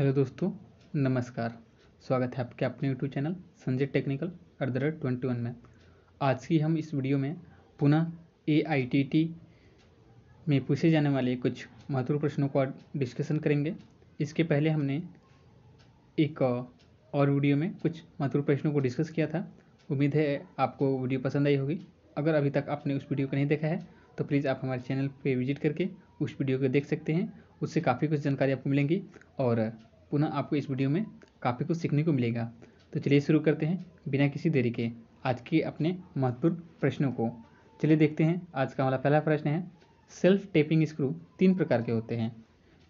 hello दोस्तों नमस्कार स्वागत है आपके अपने YouTube channel Sanjay technical rate twenty one में आज की हम इस वीडियो में पुनः ए आई टी टी में पूछे जाने वाले कुछ महत्वपूर्ण प्रश्नों का डिस्कशन करेंगे इसके पहले हमने एक और वीडियो में कुछ महत्वपूर्ण प्रश्नों को डिस्कस किया था उम्मीद है आपको वीडियो पसंद आई होगी अगर अभी तक आपने उस वीडियो को नहीं देखा है तो प्लीज़ आप हमारे चैनल पर विजिट करके उस वीडियो को देख सकते हैं उससे काफ़ी कुछ जानकारी आपको मिलेंगी और पुनः आपको इस वीडियो में काफ़ी कुछ सीखने को मिलेगा तो चलिए शुरू करते हैं बिना किसी देरी के आज के अपने महत्वपूर्ण प्रश्नों को चलिए देखते हैं आज का हमारा पहला प्रश्न है सेल्फ टेपिंग स्क्रू तीन प्रकार के होते हैं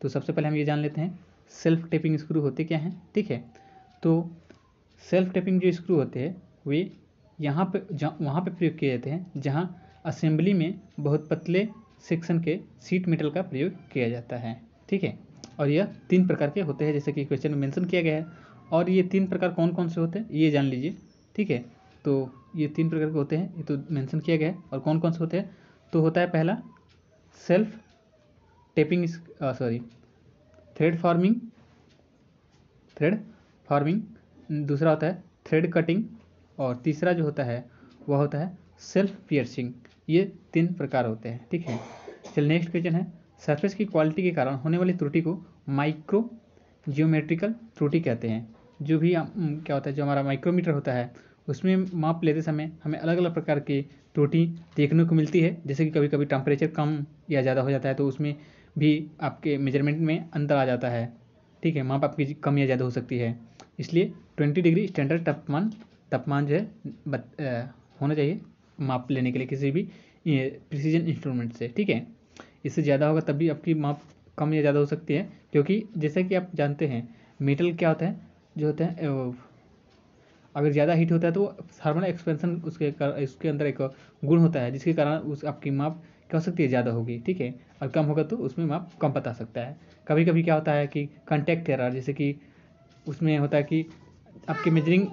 तो सबसे पहले हम ये जान लेते हैं सेल्फ टेपिंग स्क्रू होते क्या हैं ठीक है तो सेल्फ टेपिंग जो स्क्रू होते हैं वे यहाँ पे जहाँ वहाँ पर प्रयोग किए जाते हैं जहाँ असेंबली में बहुत पतले सेक्शन के सीट मेटल का प्रयोग किया जाता है ठीक है और यह तीन प्रकार के होते हैं जैसे कि क्वेश्चन में मेंशन किया गया है और ये तीन प्रकार कौन कौन से होते हैं ये जान लीजिए ठीक है तो ये तीन प्रकार के होते हैं ये तो मेंशन किया गया है और कौन कौन से होते हैं तो होता है पहला self tapping sorry thread forming thread forming दूसरा होता है थ्रेड कटिंग और तीसरा जो होता है वह होता है सेल्फ पियर्सिंग ये तीन प्रकार होते हैं ठीक है चलिए नेक्स्ट क्वेश्चन है सरफेस की क्वालिटी के कारण होने वाली त्रुटि को माइक्रो जियोमेट्रिकल त्रुटि कहते हैं जो भी क्या होता है जो हमारा माइक्रोमीटर होता है उसमें माप लेते समय हमें अलग अलग प्रकार की त्रुटि देखने को मिलती है जैसे कि कभी कभी टेम्परेचर कम या ज़्यादा हो जाता है तो उसमें भी आपके मेजरमेंट में अंतर आ जाता है ठीक है माप आपकी कम या ज़्यादा हो सकती है इसलिए ट्वेंटी डिग्री स्टैंडर्ड तापमान तापमान जो है बत, आ, होना चाहिए माप लेने के लिए किसी भी प्रिसीजन इंस्ट्रूमेंट से ठीक है इससे ज़्यादा होगा तब भी आपकी माप कम या ज़्यादा हो सकती है क्योंकि जैसा कि आप जानते हैं मेटल क्या होता है जो होते हैं अगर ज़्यादा हीट होता है तो थर्मल एक्सपेंशन उसके कर, उसके अंदर एक गुण होता है जिसके कारण उस आपकी माप क्या हो सकती है ज़्यादा होगी ठीक है और कम होगा तो उसमें माप कम बता सकता है कभी कभी क्या होता है कि कंटेक्ट एरर जैसे कि उसमें होता है कि आपके मेजरिंग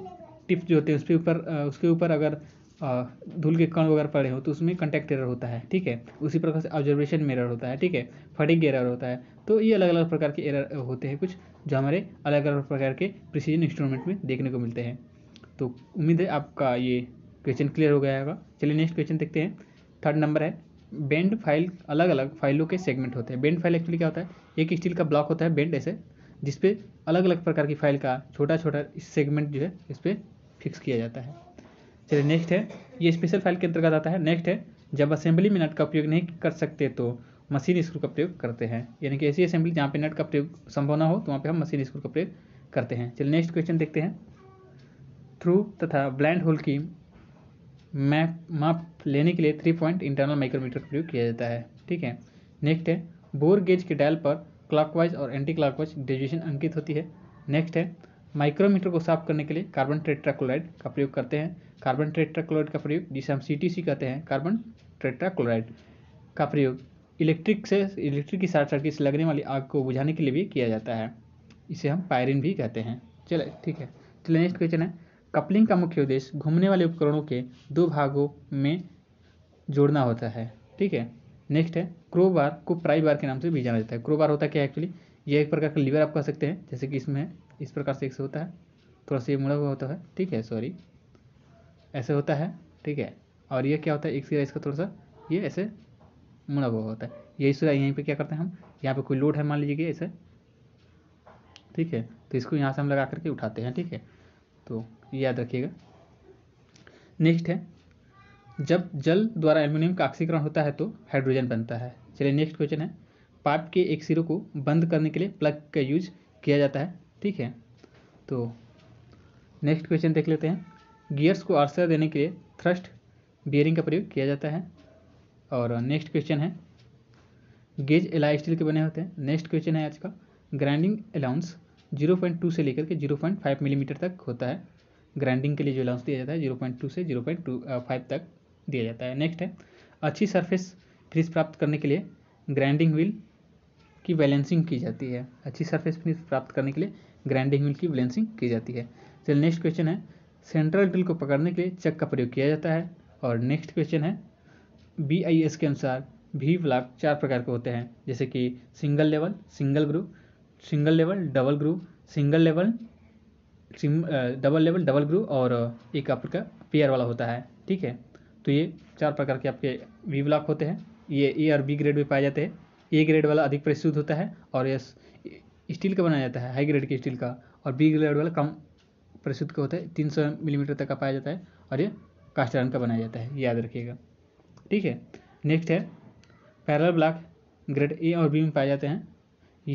टिप्स जो होते हैं उसके ऊपर उसके ऊपर अगर धूल के कण वगैरह पड़े हो तो उसमें कंटेक्ट एरर होता है ठीक है उसी प्रकार से ऑब्जर्वेशन में एरर होता है ठीक है फटिक एरर होता है तो ये अलग अलग प्रकार के एरर होते हैं कुछ जो हमारे अलग अलग प्रकार के प्रिसीजन इंस्ट्रूमेंट में देखने को मिलते हैं तो उम्मीद है आपका ये क्वेश्चन क्लियर हो गया होगा चलिए नेक्स्ट क्वेश्चन देखते हैं थर्ड नंबर है बेंड फाइल अलग अलग फाइलों के सेगमेंट होते हैं बेंड फाइल एक्चुअली क्या होता है एक स्टील का ब्लॉक होता है बेंड ऐसे जिसपे अलग अलग प्रकार की फाइल का छोटा छोटा सेगमेंट जो है इस पर फिक्स किया जाता है चलिए नेक्स्ट है ये स्पेशल फाइल के अंतर्गत आता है नेक्स्ट है जब असेंबली में नट का प्रयोग नहीं कर सकते तो मशीन स्क्रू का प्रयोग करते हैं यानी कि ऐसी असेंबली जहाँ पे नट का प्रयोग संभव ना हो तो वहाँ पे हम मशीन स्क्रू का प्रयोग करते हैं चलिए नेक्स्ट क्वेश्चन देखते हैं थ्रू तथा ब्लैंड होल की मैप माप लेने के लिए थ्री पॉइंट इंटरनल माइक्रोमीटर का प्रयोग किया जाता है ठीक है नेक्स्ट है बोर गेज के डायल पर क्लॉकवाइज और एंटी क्लॉकवाइज ग्रेजुएशन अंकित होती है नेक्स्ट है माइक्रोमीटर को साफ करने के लिए कार्बन ट्रेट्राक्लोराइड का प्रयोग करते हैं कार्बन ट्रेट्राक्लोराइड का प्रयोग जिसे हम सी कहते हैं कार्बन ट्रेट्राक्लोराइड का प्रयोग इलेक्ट्रिक से इलेक्ट्रिक की शॉर्ट सर्किट से लगने वाली आग को बुझाने के लिए भी किया जाता है इसे हम पायरिन भी कहते हैं चले ठीक है चलिए नेक्स्ट क्वेश्चन है कपलिंग का मुख्य उद्देश्य घूमने वाले उपकरणों के दो भागों में जोड़ना होता है ठीक है नेक्स्ट है क्रोबार को प्राई बार के नाम से भी जाना जाता है क्रोबार होता क्या है एक्चुअली ये एक प्रकार का लीवर आप कह सकते हैं जैसे कि इसमें इस प्रकार से एक से होता है थोड़ा सा ये मुड़ा हुआ होता है ठीक है सॉरी ऐसे होता है ठीक है और ये क्या होता है एक सिरा इसका थोड़ा सा ये ऐसे मुड़ा हुआ होता है यही सिरा यहीं पे क्या करते हैं हम यहाँ पे कोई लोड है मान लीजिए कि ऐसे ठीक है तो इसको यहाँ से हम लगा करके उठाते हैं ठीक है तो याद रखिएगा नेक्स्ट है जब जल द्वारा एल्यूमिनियम का ऑक्सीकरण होता है तो हाइड्रोजन बनता है चलिए नेक्स्ट क्वेश्चन है पाइप के एक सिरों को बंद करने के लिए प्लग का यूज किया जाता है ठीक है तो नेक्स्ट क्वेश्चन देख लेते हैं गियर्स को आश्रय देने के लिए थ्रस्ट बियरिंग का प्रयोग किया जाता है और नेक्स्ट क्वेश्चन है गेज एलाय स्टील के बने होते हैं नेक्स्ट क्वेश्चन है आज का ग्राइंडिंग अलाउंस 0.2 से लेकर के 0.5 मिलीमीटर तक होता है ग्राइंडिंग के लिए जो अलाउंस दिया जाता है 0.2 से 0.25 तक दिया जाता है नेक्स्ट है अच्छी सरफेस फिनिश प्राप्त करने के लिए ग्राइंडिंग व्हील की बैलेंसिंग की जाती है अच्छी सर्फेस फिनिश प्राप्त करने के लिए ग्राइंडिंग व्हील की बैलेंसिंग की जाती है चलिए नेक्स्ट क्वेश्चन है सेंट्रल ड्रिल को पकड़ने के लिए चक का प्रयोग किया जाता है और नेक्स्ट क्वेश्चन है बी आई एस के अनुसार भी ब्लॉक चार प्रकार के होते हैं जैसे कि single level single group single level double group single level double level double group और एक आपका पेयर वाला होता है ठीक है तो ये चार प्रकार के आपके वी ब्लॉक होते हैं ये ए और बी ग्रेड में पाए जाते हैं ए ग्रेड वाला अधिक प्रसिद्ध होता है और ये स्टील का बनाया जाता है हाई ग्रेड के स्टील का और बी ग्रेड वाला कम प्रसिद्ध का होता है तीन सौ मिलीमीटर तक का पाया जाता है और ये कास्ट आयरन का बनाया जाता है याद रखिएगा ठीक है नेक्स्ट है पैरल ब्लॉक ग्रेड ए और बी में पाए जाते हैं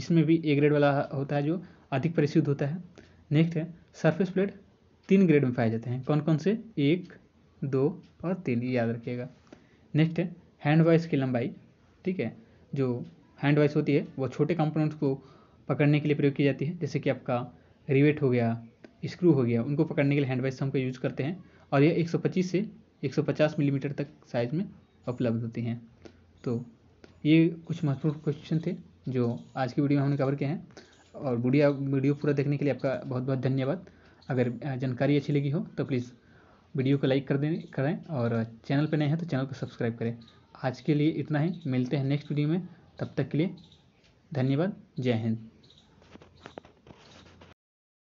इसमें भी ए ग्रेड वाला होता है जो अधिक प्रसिद्ध होता है नेक्स्ट है सरफेस प्लेट तीन ग्रेड में पाए जाते हैं कौन कौन से एक दो और तीन याद रखिएगा नेक्स्ट है हैंड वॉइस की लंबाई ठीक है जो हैंड वॉइस होती है वो छोटे कंपोनेंट्स को पकड़ने के लिए प्रयोग की जाती है जैसे कि आपका रिवेट हो गया स्क्रू हो गया उनको पकड़ने के लिए हैंड वाइस हमको यूज़ करते हैं और यह 125 से 150 मिलीमीटर mm तक साइज़ में उपलब्ध होती हैं तो ये कुछ महत्वपूर्ण क्वेश्चन थे जो आज की वीडियो में हमने कवर किए हैं और बुढ़िया वीडियो पूरा देखने के लिए आपका बहुत बहुत धन्यवाद अगर जानकारी अच्छी लगी हो तो प्लीज़ वीडियो को लाइक कर दें करें और चैनल पर नए हैं तो चैनल को सब्सक्राइब करें आज के लिए इतना ही मिलते हैं नेक्स्ट वीडियो में तब तक के लिए धन्यवाद जय हिंद